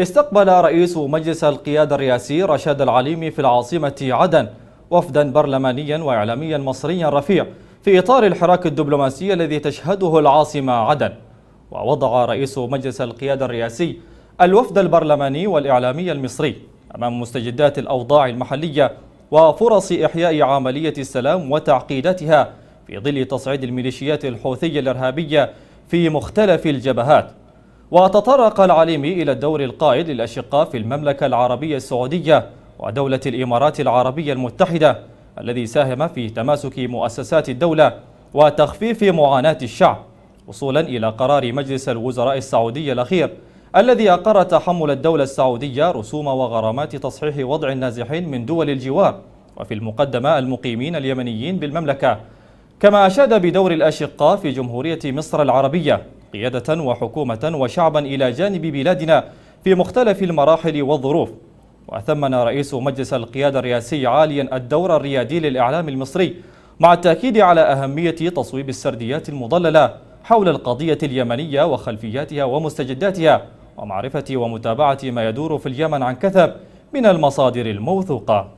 استقبل رئيس مجلس القيادة الرئاسي رشاد العليمي في العاصمة عدن وفدا برلمانيا وإعلاميا مصريا رفيع في إطار الحراك الدبلوماسي الذي تشهده العاصمة عدن ووضع رئيس مجلس القيادة الرئاسي الوفد البرلماني والإعلامي المصري أمام مستجدات الأوضاع المحلية وفرص إحياء عملية السلام وتعقيداتها في ظل تصعيد الميليشيات الحوثية الإرهابية في مختلف الجبهات وتطرق العليمي إلى الدور القائد للأشقاء في المملكة العربية السعودية ودولة الإمارات العربية المتحدة الذي ساهم في تماسك مؤسسات الدولة وتخفيف معاناة الشعب وصولا إلى قرار مجلس الوزراء السعودي الأخير الذي أقر تحمل الدولة السعودية رسوم وغرامات تصحيح وضع النازحين من دول الجوار وفي المقدمة المقيمين اليمنيين بالمملكة كما أشاد بدور الأشقاء في جمهورية مصر العربية قيادة وحكومة وشعبا إلى جانب بلادنا في مختلف المراحل والظروف وأثمن رئيس مجلس القيادة الرئاسي عاليا الدور الريادي للإعلام المصري مع التأكيد على أهمية تصويب السرديات المضللة حول القضية اليمنية وخلفياتها ومستجداتها ومعرفة ومتابعة ما يدور في اليمن عن كثب من المصادر الموثوقة